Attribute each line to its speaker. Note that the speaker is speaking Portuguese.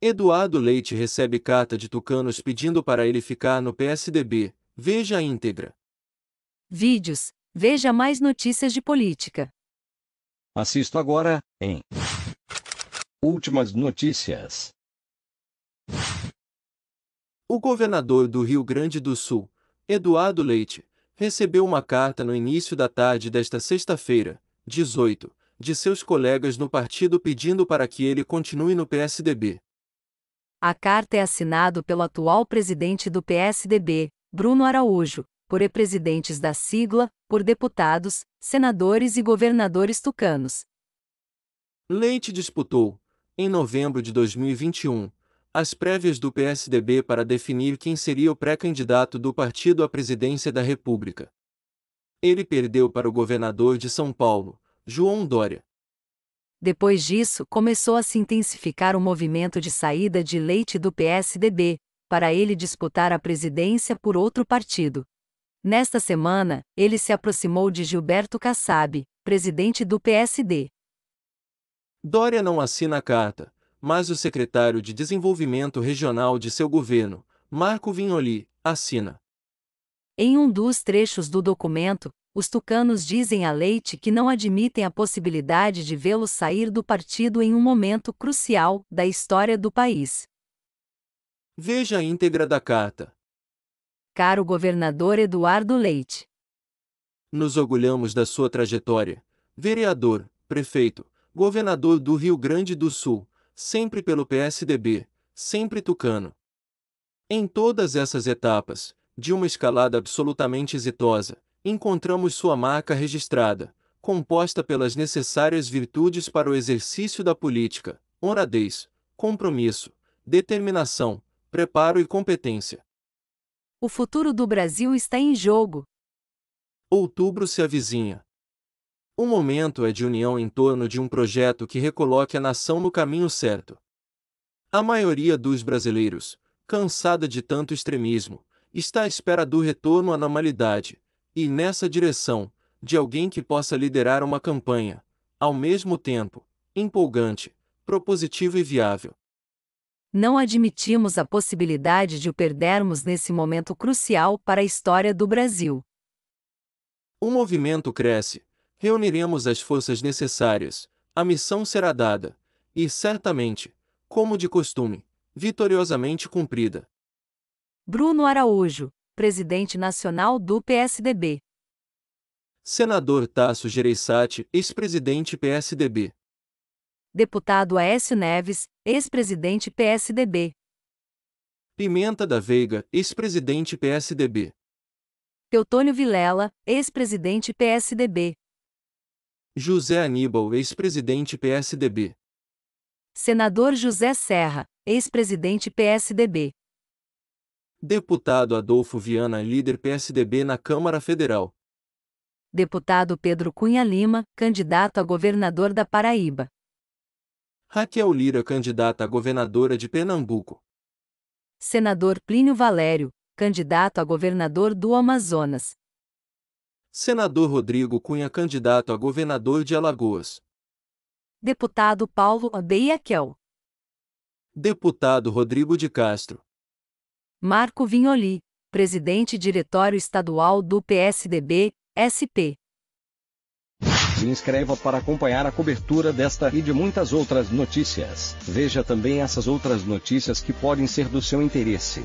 Speaker 1: Eduardo Leite recebe carta de tucanos pedindo para ele ficar no PSDB. Veja a íntegra.
Speaker 2: Vídeos. Veja mais notícias de política.
Speaker 1: Assisto agora em Últimas notícias. O governador do Rio Grande do Sul, Eduardo Leite, recebeu uma carta no início da tarde desta sexta-feira, 18, de seus colegas no partido pedindo para que ele continue no PSDB.
Speaker 2: A carta é assinado pelo atual presidente do PSDB, Bruno Araújo, por ex-presidentes da sigla, por deputados, senadores e governadores tucanos.
Speaker 1: Leite disputou, em novembro de 2021, as prévias do PSDB para definir quem seria o pré-candidato do partido à presidência da República. Ele perdeu para o governador de São Paulo, João Dória.
Speaker 2: Depois disso, começou a se intensificar o movimento de saída de Leite do PSDB, para ele disputar a presidência por outro partido. Nesta semana, ele se aproximou de Gilberto Kassab, presidente do PSD.
Speaker 1: Dória não assina a carta, mas o secretário de Desenvolvimento Regional de seu governo, Marco Vignoli, assina.
Speaker 2: Em um dos trechos do documento, os tucanos dizem a Leite que não admitem a possibilidade de vê-lo sair do partido em um momento crucial da história do país.
Speaker 1: Veja a íntegra da carta.
Speaker 2: Caro governador Eduardo Leite.
Speaker 1: Nos orgulhamos da sua trajetória, vereador, prefeito, governador do Rio Grande do Sul, sempre pelo PSDB, sempre tucano. Em todas essas etapas, de uma escalada absolutamente exitosa, encontramos sua marca registrada, composta pelas necessárias virtudes para o exercício da política, honradez, compromisso, determinação, preparo e competência.
Speaker 2: O futuro do Brasil está em jogo.
Speaker 1: Outubro se avizinha. O momento é de união em torno de um projeto que recoloque a nação no caminho certo. A maioria dos brasileiros, cansada de tanto extremismo, está à espera do retorno à normalidade, e nessa direção, de alguém que possa liderar uma campanha, ao mesmo tempo, empolgante, propositiva e viável.
Speaker 2: Não admitimos a possibilidade de o perdermos nesse momento crucial para a história do Brasil.
Speaker 1: O movimento cresce, reuniremos as forças necessárias, a missão será dada, e certamente, como de costume, vitoriosamente cumprida.
Speaker 2: Bruno Araújo, presidente nacional do PSDB.
Speaker 1: Senador Tasso Gereissati, ex-presidente PSDB.
Speaker 2: Deputado Aécio Neves, ex-presidente PSDB.
Speaker 1: Pimenta da Veiga, ex-presidente PSDB.
Speaker 2: Teutônio Vilela, ex-presidente PSDB.
Speaker 1: José Aníbal, ex-presidente PSDB.
Speaker 2: Senador José Serra, ex-presidente PSDB.
Speaker 1: Deputado Adolfo Viana, líder PSDB na Câmara Federal.
Speaker 2: Deputado Pedro Cunha Lima, candidato a governador da Paraíba.
Speaker 1: Raquel Lira, candidata a governadora de Pernambuco.
Speaker 2: Senador Plínio Valério, candidato a governador do Amazonas.
Speaker 1: Senador Rodrigo Cunha, candidato a governador de Alagoas.
Speaker 2: Deputado Paulo Abeiaquel.
Speaker 1: Deputado Rodrigo de Castro.
Speaker 2: Marco Vinholi, presidente diretório estadual do PSDB, SP.
Speaker 1: Se inscreva para acompanhar a cobertura desta e de muitas outras notícias. Veja também essas outras notícias que podem ser do seu interesse.